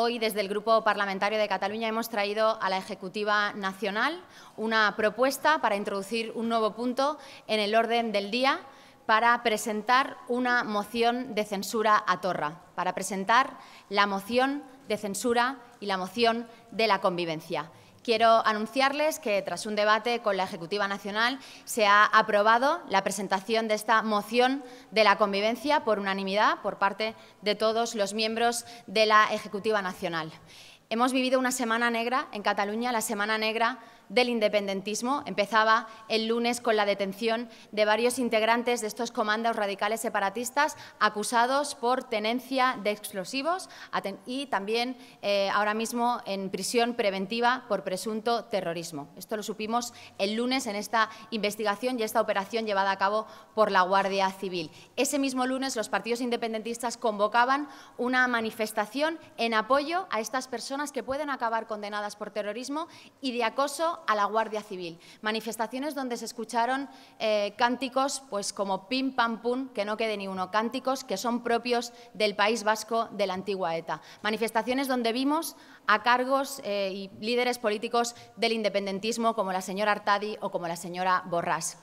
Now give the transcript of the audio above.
Hoy, desde el Grupo Parlamentario de Cataluña, hemos traído a la Ejecutiva Nacional una propuesta para introducir un nuevo punto en el orden del día para presentar una moción de censura a Torra, para presentar la moción de censura y la moción de la convivencia. Quiero anunciarles que tras un debate con la Ejecutiva Nacional se ha aprobado la presentación de esta moción de la convivencia por unanimidad por parte de todos los miembros de la Ejecutiva Nacional. Hemos vivido una semana negra en Cataluña, la semana negra del independentismo. Empezaba el lunes con la detención de varios integrantes de estos comandos radicales separatistas acusados por tenencia de explosivos y también eh, ahora mismo en prisión preventiva por presunto terrorismo. Esto lo supimos el lunes en esta investigación y esta operación llevada a cabo por la Guardia Civil. Ese mismo lunes los partidos independentistas convocaban una manifestación en apoyo a estas personas que pueden acabar condenadas por terrorismo y de acoso a la Guardia Civil. Manifestaciones donde se escucharon eh, cánticos pues como pim pam pum, que no quede ni uno, cánticos que son propios del País Vasco de la antigua ETA. Manifestaciones donde vimos a cargos eh, y líderes políticos del independentismo como la señora Artadi o como la señora Borrás.